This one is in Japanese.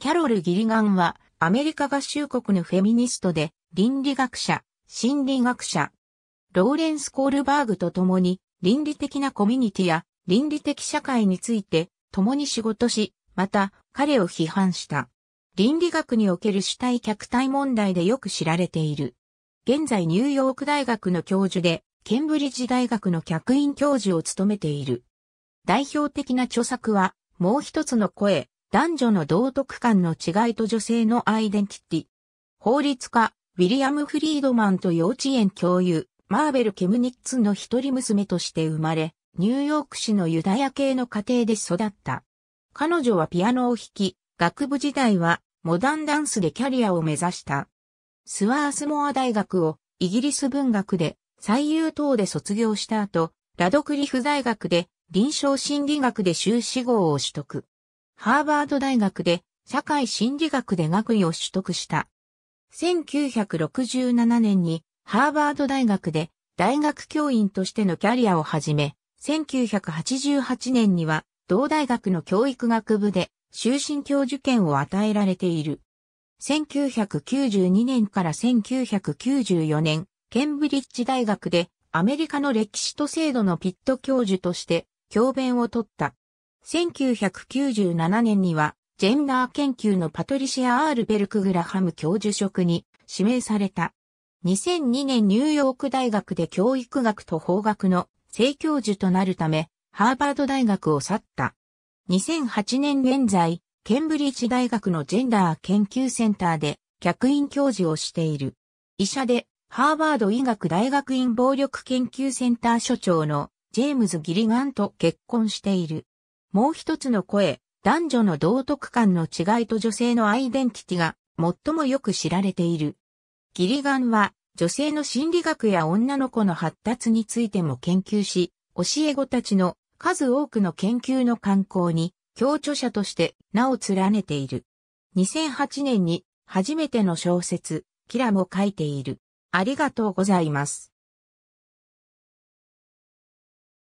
キャロル・ギリガンは、アメリカ合衆国のフェミニストで、倫理学者、心理学者、ローレンス・コールバーグと共に、倫理的なコミュニティや倫理的社会について、共に仕事し、また、彼を批判した。倫理学における主体客体問題でよく知られている。現在ニューヨーク大学の教授で、ケンブリッジ大学の客員教授を務めている。代表的な著作は、もう一つの声、男女の道徳観の違いと女性のアイデンティティ。法律家、ウィリアム・フリードマンと幼稚園教諭、マーベル・ケムニッツの一人娘として生まれ、ニューヨーク市のユダヤ系の家庭で育った。彼女はピアノを弾き、学部時代はモダンダンスでキャリアを目指した。スワースモア大学をイギリス文学で最優等で卒業した後、ラドクリフ大学で臨床心理学で修士号を取得。ハーバード大学で社会心理学で学位を取得した。1967年にハーバード大学で大学教員としてのキャリアを始め、1988年には同大学の教育学部で修身教授権を与えられている。1992年から1994年、ケンブリッジ大学でアメリカの歴史と制度のピット教授として教鞭を取った。1997年には、ジェンダー研究のパトリシア・アールベルク・グラハム教授職に指名された。2002年ニューヨーク大学で教育学と法学の正教授となるため、ハーバード大学を去った。2008年現在、ケンブリッジ大学のジェンダー研究センターで客員教授をしている。医者で、ハーバード医学大学院暴力研究センター所長のジェームズ・ギリガンと結婚している。もう一つの声、男女の道徳観の違いと女性のアイデンティティが最もよく知られている。ギリガンは女性の心理学や女の子の発達についても研究し、教え子たちの数多くの研究の観光に協著者として名を連ねている。2008年に初めての小説、キラも書いている。ありがとうございます。